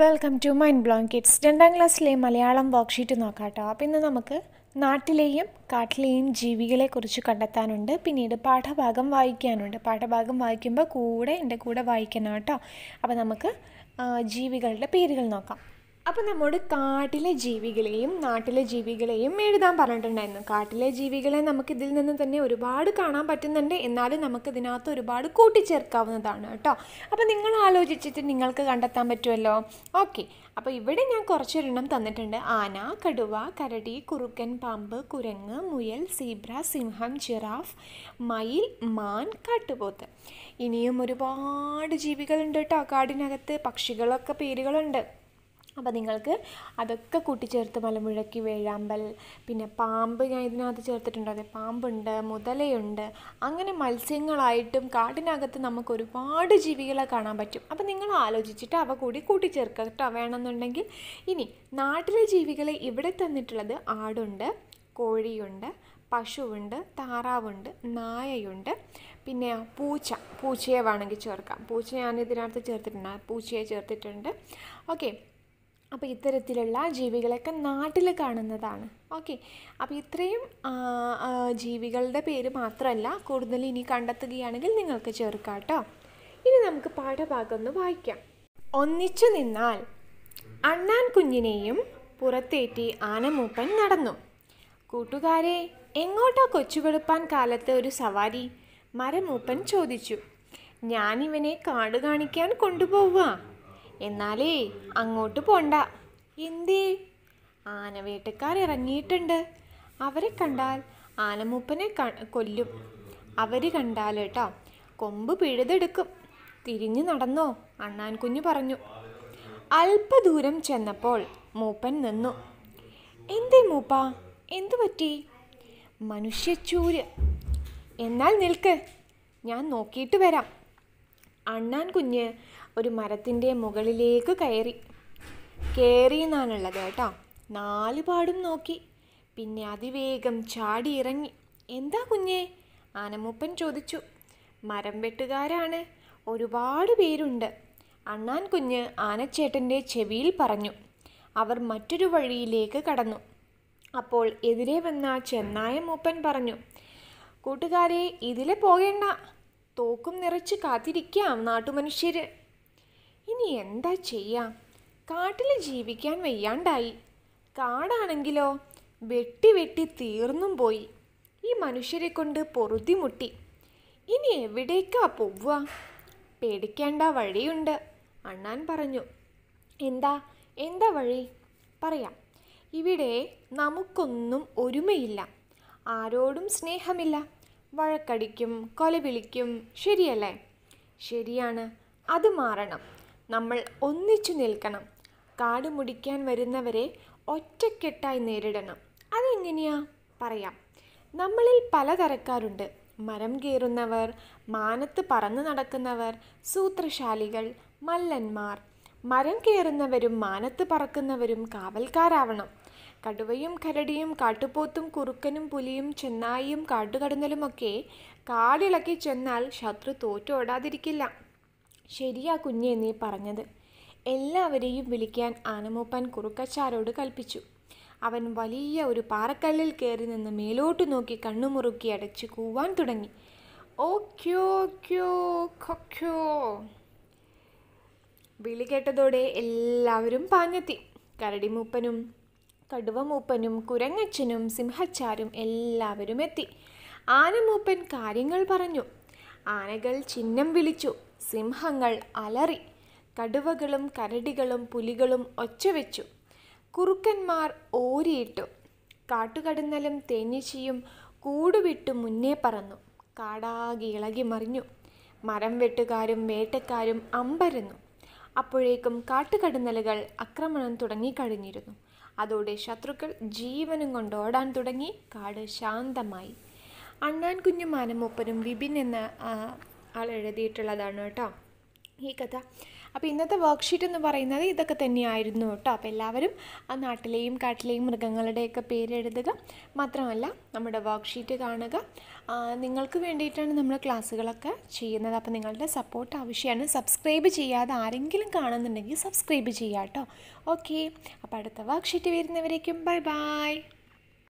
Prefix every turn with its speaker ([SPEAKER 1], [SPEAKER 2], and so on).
[SPEAKER 1] welcome to mind blowing kids രണ്ടാം ക്ലാസ്സിലെ Malayalam worksheet നോക്കാം കേട്ടോ അപ്പം ഇന്ന് നമുക്ക് നാട്ടിലെയും കാട്ടിലെയും ജീവികളെക്കുറിച്ച് കണ്ടെത്താനുണ്ട് പിന്നീട് പാഠഭാഗം വായിക്കാനുണ്ട് പാഠഭാഗം വായിക്കുമ്പോൾ കൂടെ എൻ്റെ കൂടെ വായിക്കണം കേട്ടോ അപ്പോൾ നമുക്ക് ജീവികളുടെ പേരുകൾ നോക്കാം അപ്പോൾ നമ്മോട് കാട്ടിലെ ജീവികളെയും നാട്ടിലെ ജീവികളെയും എഴുതാൻ പറഞ്ഞിട്ടുണ്ടായിരുന്നു കാട്ടിലെ ജീവികളെ നമുക്ക് ഇതിൽ നിന്ന് തന്നെ ഒരുപാട് കാണാൻ പറ്റുന്നുണ്ട് എന്നാലും നമുക്ക് ഇതിനകത്ത് ഒരുപാട് കൂട്ടിച്ചേർക്കാവുന്നതാണ് കേട്ടോ അപ്പോൾ നിങ്ങൾ ആലോചിച്ചിട്ട് നിങ്ങൾക്ക് കണ്ടെത്താൻ പറ്റുമല്ലോ ഓക്കെ അപ്പോൾ ഇവിടെ ഞാൻ കുറച്ചൊരെണ്ണം തന്നിട്ടുണ്ട് ആന കടുവ കരടി കുറുക്കൻ പാമ്പ് കുരങ്ങ് മുയൽ സീബ്ര സിംഹം ജിറാഫ് മയിൽ മാൻ കാട്ടുപോത്ത് ഇനിയും ഒരുപാട് ജീവികളുണ്ട് കേട്ടോ കാടിനകത്ത് പക്ഷികളൊക്കെ പേരുകളുണ്ട് അപ്പോൾ നിങ്ങൾക്ക് അതൊക്കെ കൂട്ടിച്ചേർത്ത് മലമുഴക്കി വേഴാമ്പൽ പിന്നെ പാമ്പ് ഞാൻ ഇതിനകത്ത് ചേർത്തിട്ടുണ്ട് അതെ പാമ്പുണ്ട് മുതലയുണ്ട് അങ്ങനെ മത്സ്യങ്ങളായിട്ടും കാടിനകത്ത് നമുക്ക് ഒരുപാട് ജീവികളെ കാണാൻ പറ്റും അപ്പോൾ നിങ്ങൾ ആലോചിച്ചിട്ട് അവ കൂടി കൂട്ടിച്ചേർക്കുക കേട്ടോ വേണമെന്നുണ്ടെങ്കിൽ ഇനി നാട്ടിലെ ജീവികളെ ഇവിടെ തന്നിട്ടുള്ളത് ആടുണ്ട് കോഴിയുണ്ട് പശുവുണ്ട് താറാവുണ്ട് നായയുണ്ട് പിന്നെ പൂച്ച പൂച്ചയെ വേണമെങ്കിൽ ചേർക്കാം പൂച്ച ഞാൻ ഇതിനകത്ത് ചേർത്തിട്ടുണ്ട് പൂച്ചയെ ചേർത്തിട്ടുണ്ട് ഓക്കെ അപ്പോൾ ഇത്തരത്തിലുള്ള ജീവികളൊക്കെ നാട്ടിൽ കാണുന്നതാണ് ഓക്കെ അപ്പോൾ ഇത്രയും ജീവികളുടെ പേര് മാത്രമല്ല കൂടുതൽ ഇനി കണ്ടെത്തുകയാണെങ്കിൽ നിങ്ങൾക്ക് ചേർക്കാം കേട്ടോ ഇനി നമുക്ക് പാഠഭാഗം ഒന്ന് വായിക്കാം ഒന്നിച്ചു നിന്നാൽ അണ്ണാൻ കുഞ്ഞിനെയും പുറത്തേറ്റി ആനമൂപ്പൻ നടന്നു കൂട്ടുകാരെ എങ്ങോട്ടാ കൊച്ചുവെളുപ്പാൻ കാലത്തെ ഒരു സവാരി മരമൂപ്പൻ ചോദിച്ചു ഞാനിവനെ കാട് കാണിക്കാൻ കൊണ്ടുപോവുക എന്നാലേ അങ്ങോട്ട് പോണ്ട എന്തേ ആനവേട്ടക്കാർ ഇറങ്ങിയിട്ടുണ്ട് അവരെ കണ്ടാൽ ആനമൂപ്പനെ കൊല്ലും അവർ കണ്ടാൽ കേട്ടോ കൊമ്പ് പിഴുതെടുക്കും തിരിഞ്ഞു നടന്നോ അണ്ണാൻ കുഞ്ഞു പറഞ്ഞു അല്പദൂരം ചെന്നപ്പോൾ മൂപ്പൻ നിന്നു എന്തേ മൂപ്പ എന്തു പറ്റി മനുഷ്യച്ചൂര് എന്നാൽ നിൽക്ക് ഞാൻ നോക്കിയിട്ട് വരാം അണ്ണാൻ കുഞ്ഞ് ഒരു മരത്തിൻ്റെ മുകളിലേക്ക് കയറി കയറി എന്നാണുള്ളത് കേട്ടോ നാല് പാടും നോക്കി പിന്നെ അതിവേഗം ചാടി ഇറങ്ങി എന്താ കുഞ്ഞേ ആനമൂപ്പൻ ചോദിച്ചു മരം വെട്ടുകാരാണ് ഒരുപാട് പേരുണ്ട് അണ്ണാൻ കുഞ്ഞ് ആനച്ചേട്ടൻ്റെ ചെവിയിൽ പറഞ്ഞു അവർ മറ്റൊരു വഴിയിലേക്ക് കടന്നു അപ്പോൾ എതിരെ വന്ന ചെന്നായ മൂപ്പൻ പറഞ്ഞു കൂട്ടുകാരെ ഇതിലെ പോകേണ്ട തോക്കും നിറച്ച് കാത്തിരിക്കാം നാട്ടുമനുഷ്യർ ഇനി എന്താ ചെയ്യാം കാട്ടിൽ ജീവിക്കാൻ വയ്യാണ്ടായി കാടാണെങ്കിലോ വെട്ടി വെട്ടി തീർന്നും പോയി ഈ മനുഷ്യരെ കൊണ്ട് പൊറുതിമുട്ടി ഇനി എവിടേക്കാ പോവുക പേടിക്കേണ്ട വഴിയുണ്ട് അണ്ണാൻ പറഞ്ഞു എന്താ എന്താ വഴി പറയാം ഇവിടെ നമുക്കൊന്നും ഒരുമയില്ല ആരോടും സ്നേഹമില്ല വഴക്കടിക്കും കൊലവിളിക്കും ശരിയല്ലേ ശരിയാണ് അത് മാറണം നമ്മൾ ഒന്നിച്ചു നിൽക്കണം കാട് മുടിക്കാൻ വരുന്നവരെ ഒറ്റക്കെട്ടായി നേരിടണം അതെങ്ങനെയാ പറയാം നമ്മളിൽ പലതരക്കാരുണ്ട് മരം കയറുന്നവർ മാനത്ത് പറന്നു നടക്കുന്നവർ സൂത്രശാലികൾ മല്ലന്മാർ മരം കയറുന്നവരും മാനത്ത് പറക്കുന്നവരും കാവൽക്കാരാവണം കടുവയും കരടിയും കാട്ടുപോത്തും കുറുക്കനും പുലിയും ചെന്നായിയും കാട്ടുകടന്നലുമൊക്കെ കാടിളക്കി ചെന്നാൽ ശത്രു തോറ്റോടാതിരിക്കില്ല ശരിയാ കുഞ്ഞേ നീ പറഞ്ഞത് എല്ലാവരെയും വിളിക്കാൻ ആനമൂപ്പാൻ കുറുക്കച്ചാരോട് കൽപ്പിച്ചു അവൻ വലിയ ഒരു പാറക്കല്ലിൽ കയറി നിന്ന് മേലോട്ട് നോക്കി കണ്ണുമുറുക്കി അടച്ച് കൂവാൻ തുടങ്ങി ഓ ക്യോ ക്യോ ഖ്യോ വിളി കേട്ടതോടെ എല്ലാവരും പാഞ്ഞെത്തി കരടിമൂപ്പനും കടുവമൂപ്പനും കുരങ്ങച്ചനും സിംഹച്ചാരും എല്ലാവരും എത്തി ആനമൂപ്പൻ കാര്യങ്ങൾ പറഞ്ഞു ആനകൾ ചിഹ്നം വിളിച്ചു സിംഹങ്ങൾ അലറി കടുവകളും കരടികളും പുലികളും ഒച്ചവെച്ചു കുറുക്കന്മാർ ഓരിയിട്ടു കാട്ടുകടന്നലും തേനീശിയും കൂടുവിട്ടു മുന്നേ പറന്നു കാടാകെ ഇളകി മറിഞ്ഞു മരം വെട്ടുകാരും വേട്ടക്കാരും അമ്പരന്നു അപ്പോഴേക്കും കാട്ടുകടന്നലുകൾ ആക്രമണം തുടങ്ങിക്കഴിഞ്ഞിരുന്നു അതോടെ ശത്രുക്കൾ ജീവനും കൊണ്ട് ഓടാൻ തുടങ്ങി കാട് ശാന്തമായി അണ്ണാൻ കുഞ്ഞും മാനമൂപ്പനും വിപിൻ എന്ന ആൾ എഴുതിയിട്ടുള്ളതാണ് കേട്ടോ ഈ കഥ അപ്പോൾ ഇന്നത്തെ വർക്ക്ഷീറ്റ് എന്ന് പറയുന്നത് ഇതൊക്കെ തന്നെയായിരുന്നു കേട്ടോ അപ്പോൾ എല്ലാവരും ആ നാട്ടിലെയും കാട്ടിലെയും മൃഗങ്ങളുടെയൊക്കെ പേരെഴുതുക മാത്രമല്ല നമ്മുടെ വർക്ക്ഷീറ്റ് കാണുക നിങ്ങൾക്ക് വേണ്ടിയിട്ടാണ് നമ്മൾ ക്ലാസ്സുകളൊക്കെ ചെയ്യുന്നത് അപ്പോൾ നിങ്ങളുടെ സപ്പോർട്ട് ആവശ്യമാണ് സബ്സ്ക്രൈബ് ചെയ്യാതെ ആരെങ്കിലും കാണുന്നുണ്ടെങ്കിൽ സബ്സ്ക്രൈബ് ചെയ്യാം കേട്ടോ ഓക്കെ അപ്പോൾ അടുത്ത വർക്ക്ഷീറ്റ് വരുന്നവരേക്കും ബൈ ബൈ